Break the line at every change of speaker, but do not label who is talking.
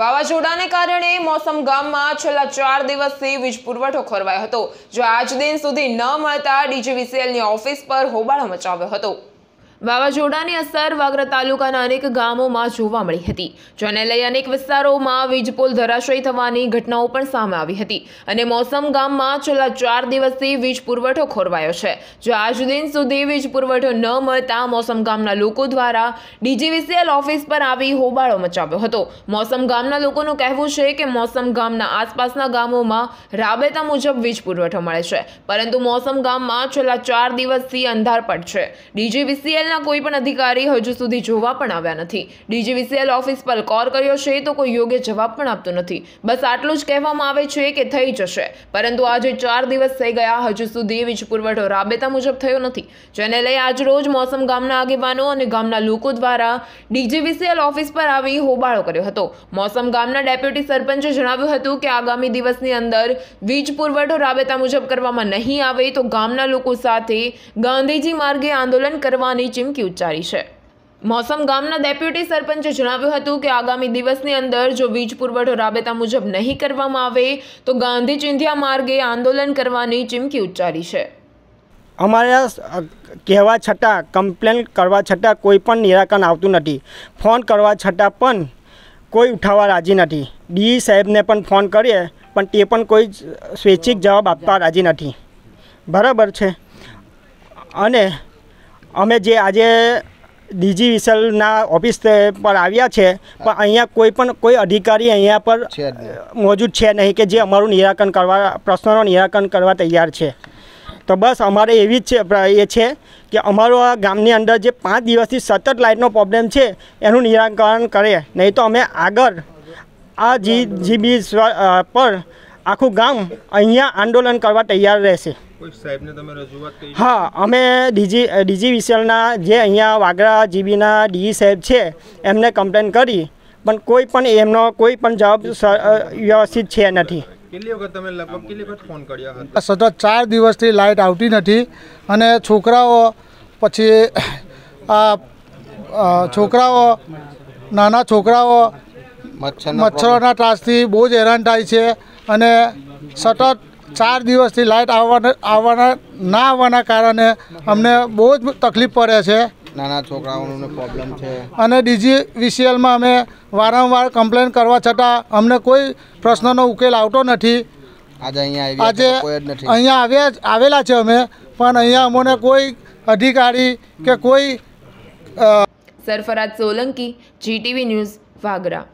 વાવાઝોડાને કારણે મોસમ ગામમાં છેલ્લા ચાર દિવસથી વીજ પુરવઠો ખોરવાયો હતો જો આજ દિન સુધી ન મળતા ડીજીવીસીએલની ઓફિસ પર હોબાળો મચાવ્યો હતો વાવાઝોડાની અસર વાગરા તાલુકાના અનેક ગામોમાં જોવા મળી હતી જેને લઈ અનેક વિસ્તારોમાં વીજપોલ ધરાશયી થવાની ઘટનાઓ પણ સામે આવી હતી અને મોસમ ગામમાં છેલ્લા ચાર દિવસથી વીજ પુરવઠો ખોરવાયો છે જો આજ દિન સુધી વીજ પુરવઠો ન મળતા મોસમ ગામના લોકો દ્વારા ડીજીવીસીએલ ઓફિસ પર આવી હોબાળો મચાવ્યો હતો મોસમ ગામના લોકોનું કહેવું છે કે મોસમ ગામના આસપાસના ગામોમાં રાબેતા મુજબ વીજ પુરવઠો મળે છે પરંતુ મોસમ ગામમાં છેલ્લા ચાર દિવસથી અંધારપટ છે ડીજીવીસીએલ ડીજીવીસીએલના કોઈ પણ અધિકારી હજુ સુધી જોવા પણ આવ્યા નથી ડીજીવીસીએલ ઓફિસ પર કોલ કર્યો છે તો કોઈ યોગ્ય જવાબ પણ આપતો નથી બસ આટલું જ કહેવામાં આવે છે કે થઈ જશે પરંતુ આજે ચાર દિવસ થઈ ગયા હજુ સુધી વીજ પુરવઠો રાબેતા મુજબ થયો નથી જેને લઈ આજરોજ મોસમ ગામના આગેવાનો અને ગામના લોકો દ્વારા ડીજીવીસીએલ ઓફિસ પર આવી હોબાળો કર્યો હતો મોસમ ગામના ડેપ્યુટી સરપંચે જણાવ્યું હતું કે આગામી દિવસની અંદર વીજ પુરવઠો રાબેતા મુજબ કરવામાં નહીં આવે તો ગામના લોકો સાથે ગાંધીજી માર્ગે આંદોલન કરવાની ચીમકી ઉચ્ચારી છે મોસમ ગામના ડેપ્યુટી સરપંચે જણાવ્યું હતું કે આગામી દિવસની અંદર જો વીજ પુરવઠો રાબેતા મુજબ નહીં કરવામાં આવે તો ગાંધી ચિંધ્યા માર્ગે આંદોલન કરવાની ચીમકી ઉચ્ચારી છે
અમારા કહેવા છતાં કમ્પ્લેન કરવા છતાં કોઈ પણ નિરાકરણ આવતું નથી ફોન કરવા છતાં પણ કોઈ ઉઠાવવા રાજી નથી ડી સાહેબને પણ ફોન કરીએ પણ તે પણ કોઈ સ્વૈચ્છિક જવાબ આપવા રાજી નથી બરાબર છે અને અમે જે આજે ડીજી વિશલના ઓફિસ પર આવ્યા છે પણ અહીંયા કોઈ પણ કોઈ અધિકારી અહીંયા પર મોજૂદ છે નહીં કે જે અમારું નિરાકરણ કરવા પ્રશ્નોનું નિરાકરણ કરવા તૈયાર છે તો બસ અમારે એવી જ છે એ છે કે અમારો આ ગામની અંદર જે પાંચ દિવસથી સતત લાઇટનો પ્રોબ્લેમ છે એનું નિરાકરણ કરે નહીં તો અમે આગળ આ જી જીબી પર આખું ગામ અહીંયા આંદોલન કરવા તૈયાર રહેશે હા અમે ડીજી ડીજી ડીજીવીસીએલના જે અહીંયા વાગરા જીબીના ડી સાહેબ છે એમને કમ્પ્લેન કરી પણ કોઈ પણ એમનો કોઈ પણ જવાબ વ્યવસ્થિત છે નથી
સતત ચાર દિવસથી લાઇટ આવતી નથી અને છોકરાઓ પછી આ છોકરાઓ નાના છોકરાઓ મચ્છરોના ત્રાસથી બહુ જ હેરાન થાય છે અને સતત ચાર દિવસથી લાઇટ આવવાના આવવાના ના આવવાના કારણે અમને બહુ જ તકલીફ પડે છે નાના છોકરાઓનો પ્રોબ્લેમ છે અને ડીજીવીસીએલમાં અમે વારંવાર કમ્પ્લેન કરવા છતાં અમને કોઈ પ્રશ્નનો ઉકેલ આવતો નથી આજે અહીંયા આજે અહીંયા આવ્યા આવેલા છે અમે પણ અહીંયા અમને કોઈ અધિકારી કે કોઈ
સરફરાજ સોલંકી જીટીવી ન્યૂઝ વાગરા